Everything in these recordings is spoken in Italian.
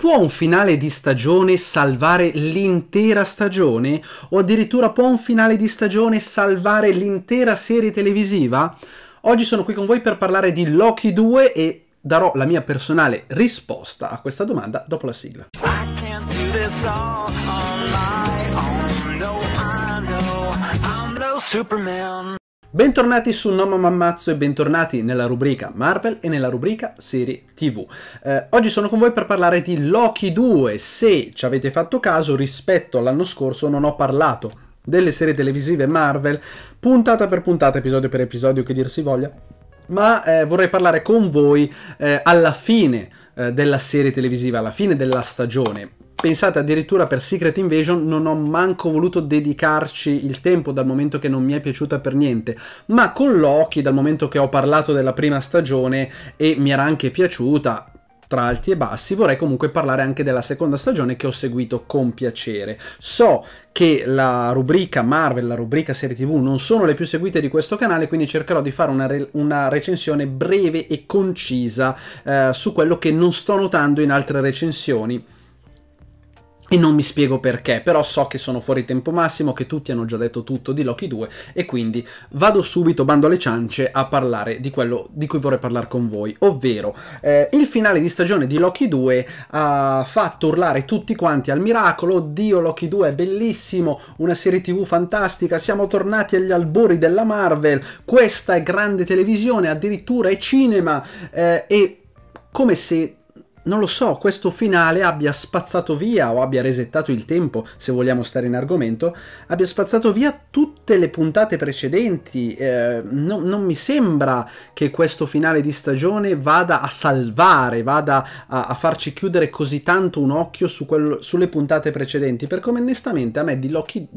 Può un finale di stagione salvare l'intera stagione? O addirittura può un finale di stagione salvare l'intera serie televisiva? Oggi sono qui con voi per parlare di Loki 2 e darò la mia personale risposta a questa domanda dopo la sigla. Superman. Bentornati su Noma Mammazzo e bentornati nella rubrica Marvel e nella rubrica serie TV. Eh, oggi sono con voi per parlare di Loki 2. Se ci avete fatto caso, rispetto all'anno scorso non ho parlato delle serie televisive Marvel, puntata per puntata, episodio per episodio, che dir si voglia, ma eh, vorrei parlare con voi eh, alla fine eh, della serie televisiva alla fine della stagione Pensate addirittura per Secret Invasion non ho manco voluto dedicarci il tempo dal momento che non mi è piaciuta per niente, ma con Loki dal momento che ho parlato della prima stagione e mi era anche piaciuta, tra alti e bassi, vorrei comunque parlare anche della seconda stagione che ho seguito con piacere. So che la rubrica Marvel, la rubrica serie TV non sono le più seguite di questo canale, quindi cercherò di fare una, re una recensione breve e concisa eh, su quello che non sto notando in altre recensioni e non mi spiego perché, però so che sono fuori tempo massimo, che tutti hanno già detto tutto di Loki 2 e quindi vado subito, bando alle ciance, a parlare di quello di cui vorrei parlare con voi, ovvero eh, il finale di stagione di Loki 2 ha fatto urlare tutti quanti al miracolo, Dio Loki 2 è bellissimo, una serie tv fantastica, siamo tornati agli albori della Marvel, questa è grande televisione, addirittura è cinema eh, e come se non lo so, questo finale abbia spazzato via o abbia resettato il tempo, se vogliamo stare in argomento, abbia spazzato via tutte le puntate precedenti. Eh, no, non mi sembra che questo finale di stagione vada a salvare, vada a, a farci chiudere così tanto un occhio su quello, sulle puntate precedenti, per come onestamente a me di Loki,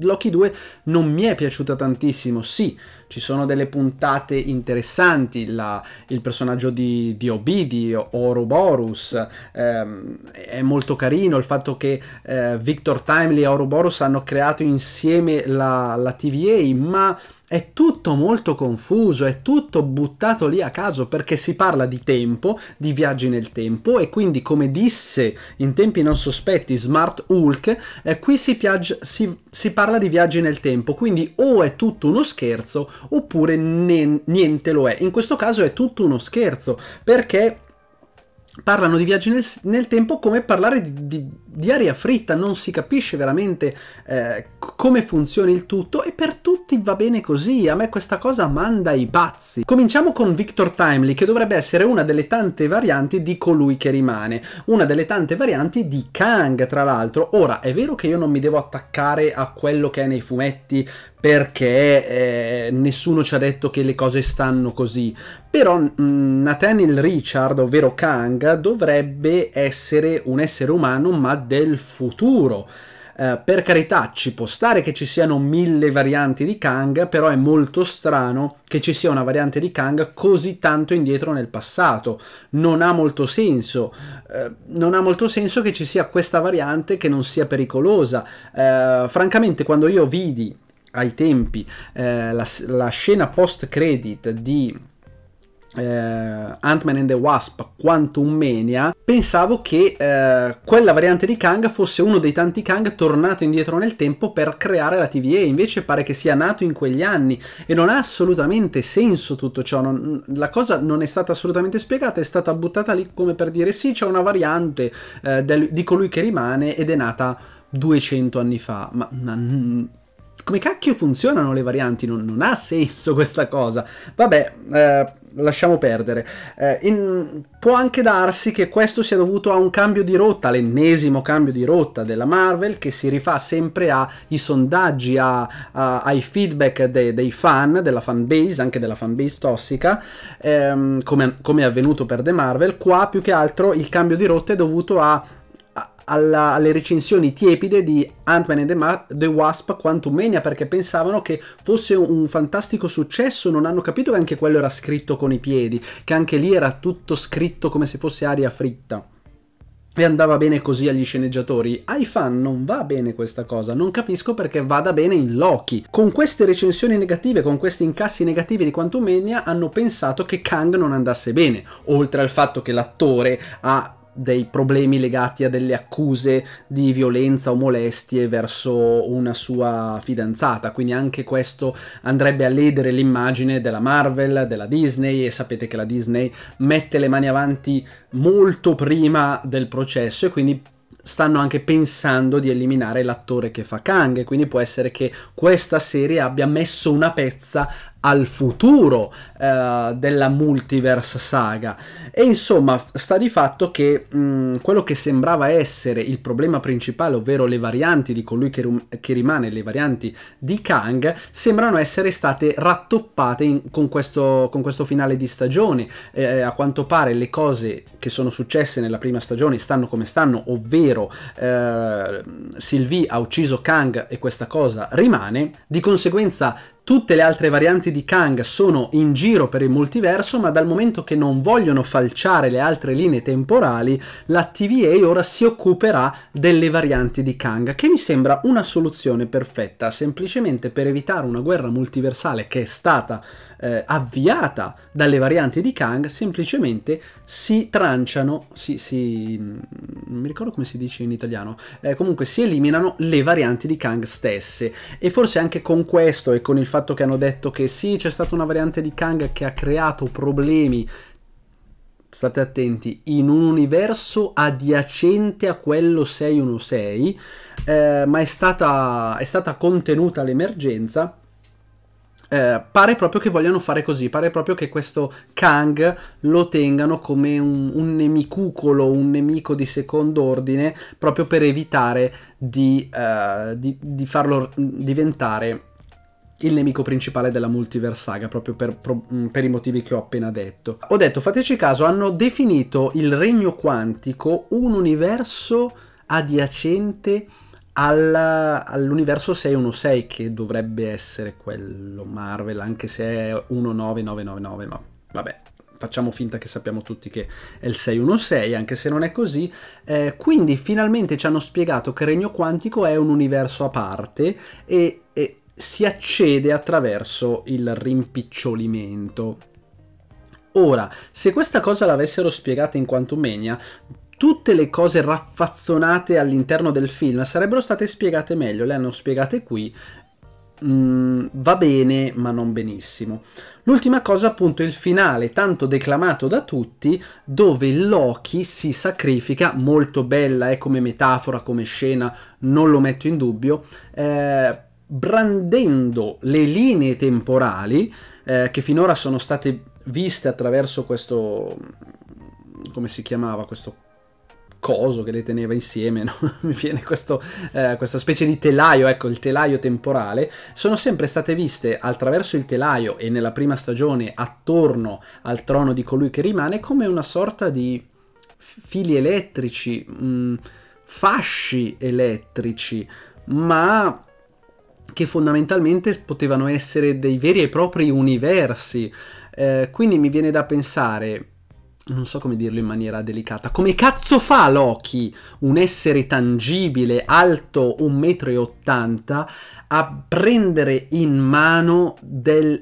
Loki 2 non mi è piaciuta tantissimo. Sì, ci sono delle puntate interessanti, la, il personaggio di, di Obidi, Oroboros, Ouroboros ehm, è molto carino il fatto che eh, Victor Timely e Ouroboros hanno creato insieme la, la TVA ma è tutto molto confuso, è tutto buttato lì a caso perché si parla di tempo, di viaggi nel tempo e quindi come disse in tempi non sospetti Smart Hulk, eh, qui si, si, si, parla di viaggi nel tempo, quindi o è tutto uno scherzo oppure niente lo è. In questo caso è tutto uno scherzo perché parlano di viaggi nel, nel tempo come parlare di, di, di, aria fritta, non si capisce veramente eh, come funziona il tutto e per tutti va bene così, a me questa cosa manda i pazzi. Cominciamo con Victor Timely che dovrebbe essere una delle tante varianti di colui che rimane, una delle tante varianti di Kang tra l'altro. Ora è vero che io non mi devo attaccare a quello che è nei fumetti perché eh, nessuno ci ha detto che le cose stanno così. Però mh, Nathaniel Richard, ovvero Kang, dovrebbe essere un essere umano ma del futuro eh, per carità, ci può stare che ci siano mille varianti di Kang, però è molto strano che ci sia una variante di Kang così tanto indietro nel passato. Non ha molto senso. Eh, non ha molto senso che ci sia questa variante che non sia pericolosa. Eh, francamente, quando io vidi ai tempi eh, la, la scena post-credit di eh, Ant-Man and the Wasp Quantum Mania, pensavo che eh, quella variante di Kang fosse uno dei tanti Kang tornato indietro nel tempo per creare la TVA, invece pare che sia nato in quegli anni e non ha assolutamente senso tutto ciò, non, la cosa non è stata assolutamente spiegata, è stata buttata lì come per dire sì c'è una variante eh, del, di colui che rimane ed è nata 200 anni fa, ma, ma mm, come cacchio funzionano le varianti? Non, non ha senso questa cosa. Vabbè, eh, lasciamo perdere. Eh, in, può anche darsi che questo sia dovuto a un cambio di rotta, l'ennesimo cambio di rotta della Marvel, che si rifà sempre ai sondaggi, a, a, ai feedback de, dei fan, della fanbase, anche della fanbase tossica, ehm, come, come è avvenuto per The Marvel. Qua più che altro il cambio di rotta è dovuto a alla, alle recensioni tiepide di Ant-Man and the, Ma- the Wasp Quantumania perché pensavano che fosse un fantastico successo, non hanno capito che anche quello era scritto con i piedi, che anche lì era tutto scritto come se fosse aria fritta. E andava bene così agli sceneggiatori. Ai fan non va bene questa cosa, non capisco perché vada bene in Loki. Con queste recensioni negative, con questi incassi negativi di Quantumania, hanno pensato che Kang non andasse bene, oltre al fatto che l'attore ha dei problemi legati a delle accuse di violenza o molestie verso una sua fidanzata, quindi anche questo andrebbe a ledere l'immagine della Marvel, della Disney e sapete che la Disney mette le mani avanti molto prima del processo e quindi stanno anche pensando di eliminare l'attore che fa Kang, quindi può essere che questa serie abbia messo una pezza al futuro eh, della multiverse saga e insomma sta di fatto che mh, mm, quello che sembrava essere il problema principale ovvero le varianti di colui che, che rimane le varianti di Kang sembrano essere state rattoppate in, con, questo, con, questo, finale di stagione eh, a quanto pare le cose che sono successe nella prima stagione stanno come stanno ovvero eh, Sylvie ha ucciso Kang e questa cosa rimane di conseguenza Tutte le altre varianti di Kang sono in giro per il multiverso, ma dal momento che non vogliono falciare le altre linee temporali, la TVA ora si occuperà delle varianti di Kang, che mi sembra una soluzione perfetta, semplicemente per evitare una guerra multiversale che è stata eh, avviata dalle varianti di Kang, semplicemente si tranciano, si, si mm, non mi ricordo come si dice in italiano, eh, comunque si eliminano le varianti di Kang stesse. E forse anche con questo e con il fatto che hanno detto che sì, c'è stata una variante di Kang che ha creato problemi state attenti, in un universo adiacente a quello 616, eh, ma è stata, è stata contenuta l'emergenza. Eh, pare proprio che vogliano fare così, pare proprio che questo Kang lo tengano come un, un nemicucolo, un nemico di secondo ordine, proprio per evitare di, eh, di, di farlo diventare il nemico principale della multiverse saga, proprio per, mm, per, i motivi che ho appena detto. Ho detto, fateci caso, hanno definito il regno quantico un universo adiacente all'universo 616, che dovrebbe essere quello Marvel, anche se è 19999, ma vabbè, facciamo finta che sappiamo tutti che è il 616, anche se non è così. Eh, quindi finalmente ci hanno spiegato che Regno Quantico è un universo a parte e, e si accede attraverso il rimpicciolimento. Ora, se questa cosa l'avessero spiegata in Quantum Mania, tutte le cose raffazzonate all'interno del film sarebbero state spiegate meglio, le hanno spiegate qui. Mm, va bene, ma non benissimo. L'ultima cosa, appunto, è il finale, tanto declamato da tutti, dove Loki si sacrifica, molto bella è eh, come metafora, come scena, non lo metto in dubbio, eh, brandendo le linee temporali eh, che finora sono state viste attraverso questo come si chiamava questo coso che le teneva insieme, no? mi viene questo, eh, questa specie di telaio, ecco il telaio temporale, sono sempre state viste attraverso il telaio e nella prima stagione attorno al trono di colui che rimane come una sorta di fili elettrici, mh, mm, fasci elettrici, ma che fondamentalmente potevano essere dei veri e propri universi. Eh, quindi mi viene da pensare, non so come dirlo in maniera delicata, come cazzo fa Loki, un essere tangibile, alto 1,80 m, a prendere in mano del,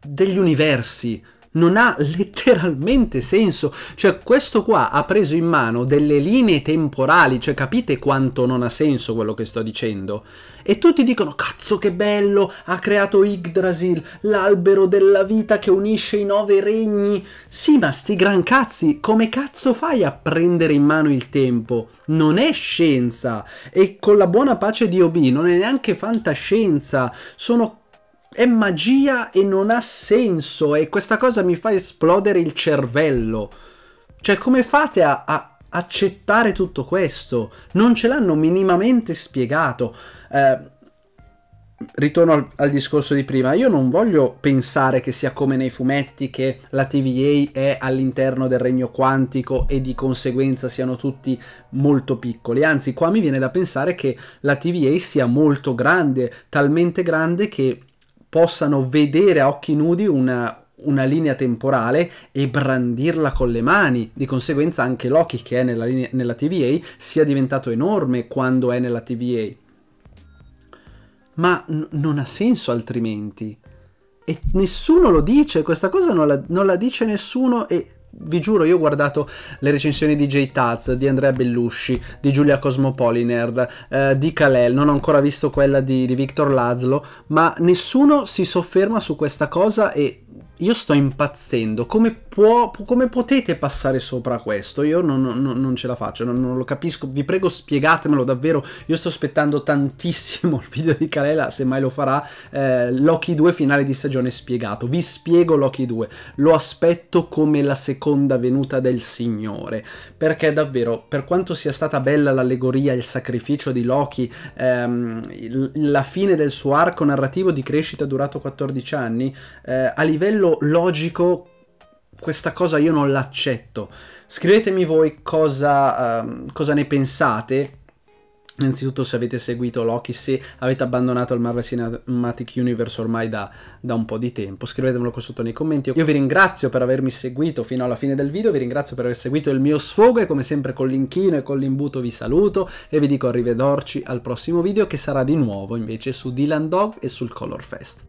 degli universi? non ha letteralmente senso. Cioè, questo qua ha preso in mano delle linee temporali, cioè capite quanto non ha senso quello che sto dicendo? E tutti dicono, cazzo che bello, ha creato Yggdrasil, l'albero della vita che unisce i nove regni. Sì, ma sti gran cazzi, come cazzo fai a prendere in mano il tempo? Non è scienza. E con la buona pace di Obi, non è neanche fantascienza. Sono è magia e non ha senso e questa cosa mi fa esplodere il cervello. Cioè come fate a, a accettare tutto questo? Non ce l'hanno minimamente spiegato. Eh, ritorno al, al, discorso di prima, io non voglio pensare che sia come nei fumetti che la TVA è all'interno del regno quantico e di conseguenza siano tutti molto piccoli, anzi qua mi viene da pensare che la TVA sia molto grande, talmente grande che possano vedere a occhi nudi una, una linea temporale e brandirla con le mani. Di conseguenza anche Loki che è nella, linea, nella TVA sia diventato enorme quando è nella TVA. Ma non ha senso altrimenti. E nessuno lo dice, questa cosa non la, non la dice nessuno e vi giuro, io ho guardato le recensioni di Jay Taz, di Andrea Bellusci, di Giulia Cosmopolinerd, eh, di Kalel, non ho ancora visto quella di, di Victor Lazlo, ma nessuno si sofferma su questa cosa e io sto impazzendo. Come Può, come potete passare sopra questo? Io non, non, non ce la faccio, non, non, lo capisco. Vi prego, spiegatemelo davvero. Io sto aspettando tantissimo il video di Calela, se mai lo farà. Eh, Loki 2 finale di stagione spiegato. Vi spiego Loki 2. Lo aspetto come la seconda venuta del Signore. Perché davvero, per quanto sia stata bella l'allegoria, il sacrificio di Loki, ehm, la fine del suo arco narrativo di crescita durato 14 anni, eh, a livello logico questa cosa io non l'accetto. Scrivetemi voi cosa, um, cosa ne pensate. Innanzitutto se avete seguito Loki, se avete abbandonato il Marvel Cinematic Universe ormai da, da, un po' di tempo, scrivetemelo qua sotto nei commenti. Io vi ringrazio per avermi seguito fino alla fine del video, vi ringrazio per aver seguito il mio sfogo e come sempre con l'inchino e con l'imbuto vi saluto e vi dico arrivederci al prossimo video che sarà di nuovo invece su Dylan Dog e sul Color Fest.